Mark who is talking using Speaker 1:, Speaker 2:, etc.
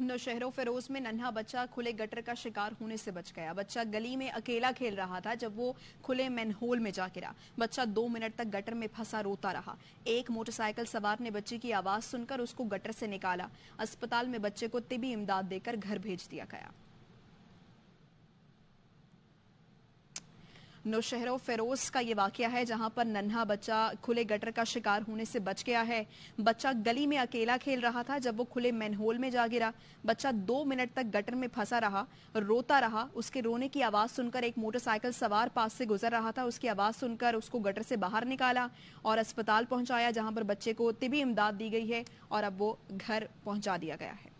Speaker 1: नौशहरों फिरोज में नन्हा बच्चा खुले गटर का शिकार होने से बच गया बच्चा गली में अकेला खेल रहा था जब वो खुले मैनहोल में जा गिरा बच्चा दो मिनट तक गटर में फंसा रोता रहा एक मोटरसाइकिल सवार ने बच्चे की आवाज सुनकर उसको गटर से निकाला अस्पताल में बच्चे को तिबी इमदाद देकर घर भेज दिया गया नौशहरों फेरोज का ये वाक़ है जहां पर नन्हा बच्चा खुले गटर का शिकार होने से बच गया है बच्चा गली में अकेला खेल रहा था जब वो खुले मैनहोल में जा गिरा बच्चा दो मिनट तक गटर में फंसा रहा रोता रहा उसके रोने की आवाज़ सुनकर एक मोटरसाइकिल सवार पास से गुजर रहा था उसकी आवाज़ सुनकर उसको गटर से बाहर निकाला और अस्पताल पहुंचाया जहां पर बच्चे को तिबी इमदाद दी गई है और अब वो घर पहुंचा दिया गया है